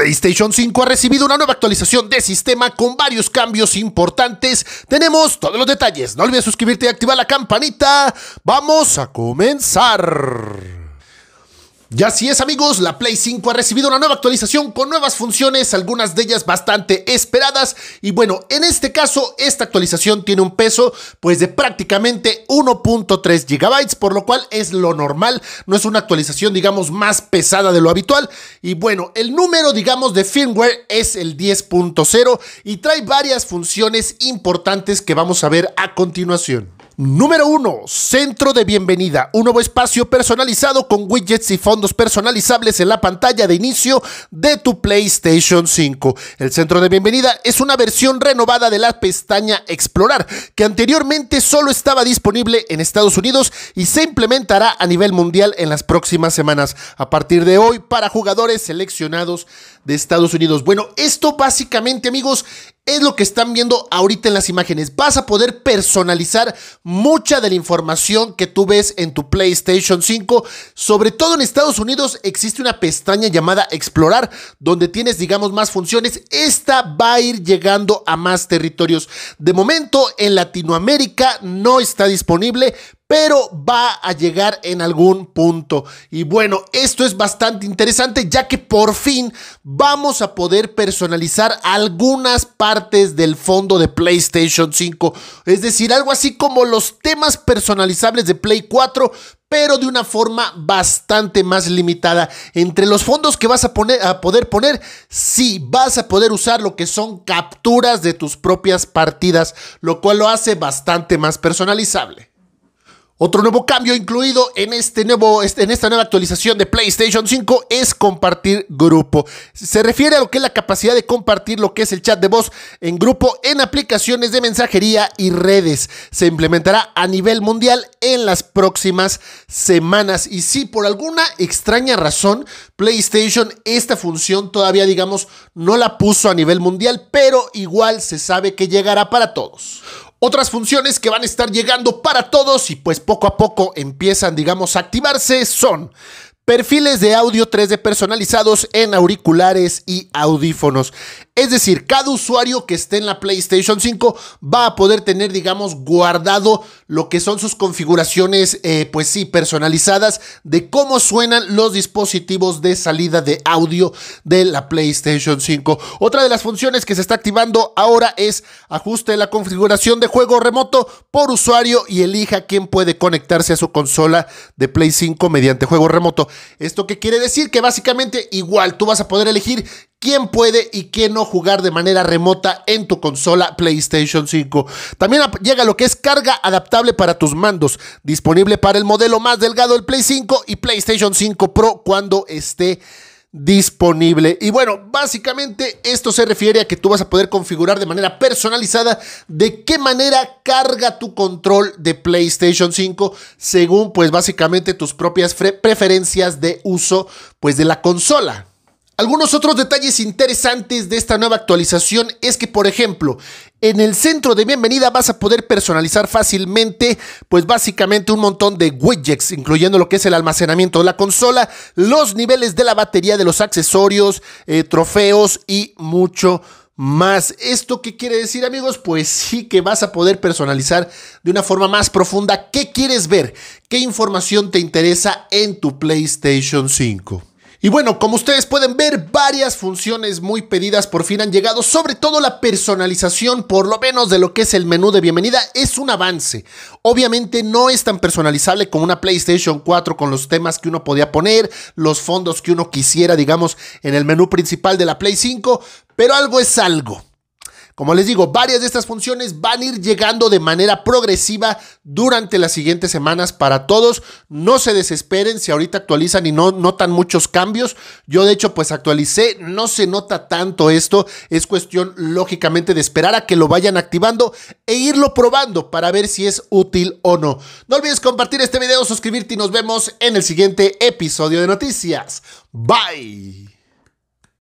PlayStation 5 ha recibido una nueva actualización de sistema con varios cambios importantes. Tenemos todos los detalles. No olvides suscribirte y activar la campanita. Vamos a comenzar. Ya así es amigos, la Play 5 ha recibido una nueva actualización con nuevas funciones, algunas de ellas bastante esperadas y bueno, en este caso esta actualización tiene un peso pues de prácticamente 1.3 GB, por lo cual es lo normal, no es una actualización digamos más pesada de lo habitual y bueno, el número digamos de firmware es el 10.0 y trae varias funciones importantes que vamos a ver a continuación. Número 1. Centro de bienvenida. Un nuevo espacio personalizado con widgets y fondos personalizables en la pantalla de inicio de tu PlayStation 5. El centro de bienvenida es una versión renovada de la pestaña Explorar, que anteriormente solo estaba disponible en Estados Unidos y se implementará a nivel mundial en las próximas semanas, a partir de hoy para jugadores seleccionados de Estados Unidos. Bueno, esto básicamente amigos es lo que están viendo ahorita en las imágenes. Vas a poder personalizar mucha de la información que tú ves en tu PlayStation 5. Sobre todo en Estados Unidos existe una pestaña llamada Explorar, donde tienes, digamos, más funciones. Esta va a ir llegando a más territorios. De momento, en Latinoamérica no está disponible, pero va a llegar en algún punto. Y bueno, esto es bastante interesante ya que por fin vamos a poder personalizar algunas partes del fondo de PlayStation 5. Es decir, algo así como los temas personalizables de Play 4, pero de una forma bastante más limitada. Entre los fondos que vas a, poder poner, sí, vas a poder usar lo que son capturas de tus propias partidas, lo cual lo hace bastante más personalizable. Otro nuevo cambio incluido en, este nuevo, este, en esta nueva actualización de PlayStation 5 es compartir grupo. Se refiere a lo que es la capacidad de compartir lo que es el chat de voz en grupo en aplicaciones de mensajería y redes. Se implementará a nivel mundial en las próximas semanas. Y si por alguna extraña razón PlayStation esta función todavía, digamos, no la puso a nivel mundial, pero igual se sabe que llegará para todos. Otras funciones que van a estar llegando para todos y pues poco a poco empiezan, digamos, a activarse son Perfiles de audio 3D personalizados en auriculares y audífonos. Es decir, cada usuario que esté en la PlayStation 5 va a poder tener, digamos, guardado lo que son sus configuraciones, eh, pues sí, personalizadas de cómo suenan los dispositivos de salida de audio de la PlayStation 5. Otra de las funciones que se está activando ahora es ajuste la configuración de juego remoto por usuario y elija quién puede conectarse a su consola de Play 5 mediante juego remoto. ¿Esto qué quiere decir? Que básicamente igual tú vas a poder elegir quién puede y quién no jugar de manera remota en tu consola PlayStation 5. También llega lo que es carga adaptable para tus mandos, disponible para el modelo más delgado el Play 5 y PlayStation 5 Pro cuando esté disponible. Y bueno, básicamente esto se refiere a que tú vas a poder configurar de manera personalizada de qué manera carga tu control de PlayStation 5 según pues básicamente tus propias preferencias de uso pues de la consola. Algunos otros detalles interesantes de esta nueva actualización es que, por ejemplo, en el centro de bienvenida vas a poder personalizar fácilmente, pues básicamente un montón de widgets, incluyendo lo que es el almacenamiento de la consola, los niveles de la batería de los accesorios, eh, trofeos y mucho más. ¿Esto qué quiere decir, amigos? Pues sí que vas a poder personalizar de una forma más profunda qué quieres ver, qué información te interesa en tu PlayStation 5. Y bueno, como ustedes pueden ver, varias funciones muy pedidas por fin han llegado, sobre todo la personalización, por lo menos de lo que es el menú de bienvenida, es un avance. Obviamente no es tan personalizable como una PlayStation 4 con los temas que uno podía poner, los fondos que uno quisiera, digamos, en el menú principal de la Play 5, pero algo es algo. Como les digo, varias de estas funciones van a ir llegando de manera progresiva durante las siguientes semanas para todos. No se desesperen si ahorita actualizan y no notan muchos cambios. Yo de hecho pues actualicé, no se nota tanto esto. Es cuestión lógicamente de esperar a que lo vayan activando e irlo probando para ver si es útil o no. No olvides compartir este video, suscribirte y nos vemos en el siguiente episodio de noticias. Bye.